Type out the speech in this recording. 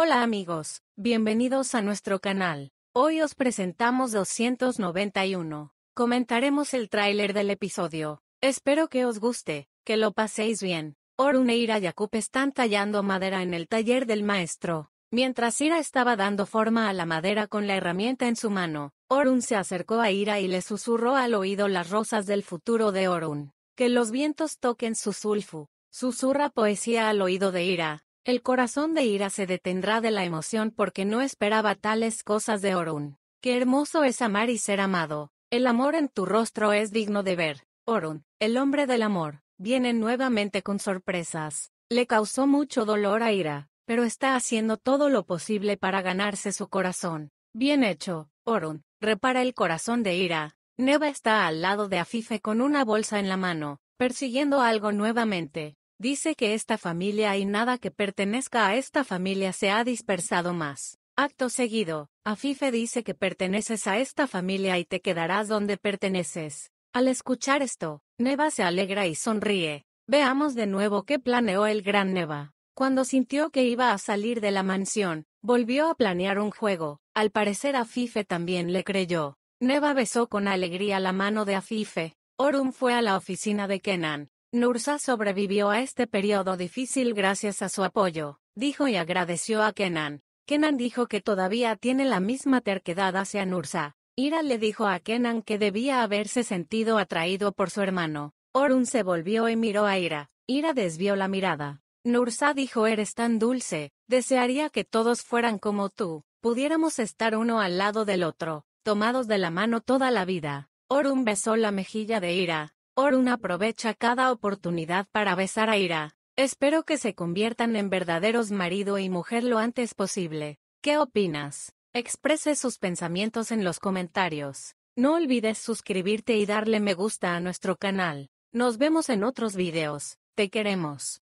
Hola amigos, bienvenidos a nuestro canal. Hoy os presentamos 291. Comentaremos el tráiler del episodio. Espero que os guste, que lo paséis bien. Orun e Ira y están tallando madera en el taller del maestro. Mientras Ira estaba dando forma a la madera con la herramienta en su mano, Orun se acercó a Ira y le susurró al oído las rosas del futuro de Orun. Que los vientos toquen su sulfu. Susurra poesía al oído de Ira, el corazón de Ira se detendrá de la emoción porque no esperaba tales cosas de Orun. Qué hermoso es amar y ser amado. El amor en tu rostro es digno de ver. Orun, el hombre del amor, viene nuevamente con sorpresas. Le causó mucho dolor a Ira, pero está haciendo todo lo posible para ganarse su corazón. Bien hecho, Orun, repara el corazón de Ira. Neva está al lado de Afife con una bolsa en la mano, persiguiendo algo nuevamente. Dice que esta familia y nada que pertenezca a esta familia se ha dispersado más. Acto seguido, Afife dice que perteneces a esta familia y te quedarás donde perteneces. Al escuchar esto, Neva se alegra y sonríe. Veamos de nuevo qué planeó el gran Neva. Cuando sintió que iba a salir de la mansión, volvió a planear un juego. Al parecer Afife también le creyó. Neva besó con alegría la mano de Afife. Orum fue a la oficina de Kenan. Nursa sobrevivió a este periodo difícil gracias a su apoyo, dijo y agradeció a Kenan. Kenan dijo que todavía tiene la misma terquedad hacia Nursa. Ira le dijo a Kenan que debía haberse sentido atraído por su hermano. Orun se volvió y miró a Ira. Ira desvió la mirada. Nursa dijo eres tan dulce, desearía que todos fueran como tú, pudiéramos estar uno al lado del otro, tomados de la mano toda la vida. Orun besó la mejilla de Ira, Orun aprovecha cada oportunidad para besar a Ira. Espero que se conviertan en verdaderos marido y mujer lo antes posible. ¿Qué opinas? Exprese sus pensamientos en los comentarios. No olvides suscribirte y darle me gusta a nuestro canal. Nos vemos en otros videos. Te queremos.